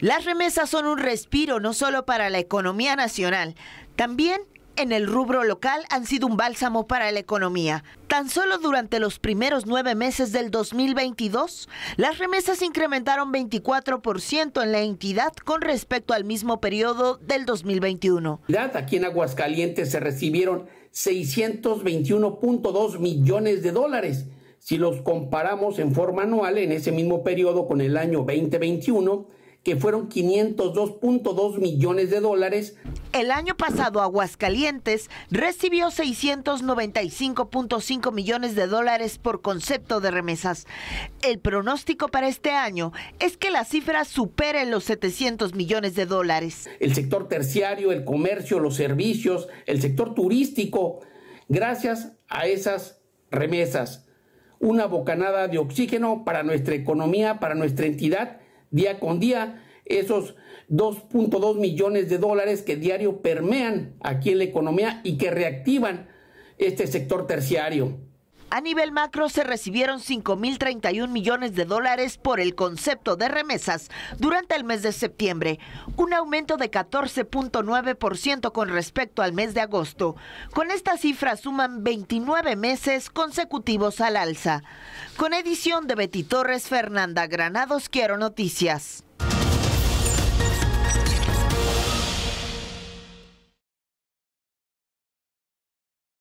Las remesas son un respiro no solo para la economía nacional, también en el rubro local han sido un bálsamo para la economía. Tan solo durante los primeros nueve meses del 2022, las remesas incrementaron 24% en la entidad con respecto al mismo periodo del 2021. Aquí en Aguascalientes se recibieron 621.2 millones de dólares. Si los comparamos en forma anual en ese mismo periodo con el año 2021, que fueron 502.2 millones de dólares. El año pasado Aguascalientes recibió 695.5 millones de dólares por concepto de remesas. El pronóstico para este año es que la cifra supere los 700 millones de dólares. El sector terciario, el comercio, los servicios, el sector turístico, gracias a esas remesas, una bocanada de oxígeno para nuestra economía, para nuestra entidad día con día esos 2.2 millones de dólares que diario permean aquí en la economía y que reactivan este sector terciario. A nivel macro se recibieron 5.031 millones de dólares por el concepto de remesas durante el mes de septiembre, un aumento de 14.9% con respecto al mes de agosto. Con esta cifra suman 29 meses consecutivos al alza. Con edición de Betty Torres, Fernanda Granados, Quiero Noticias.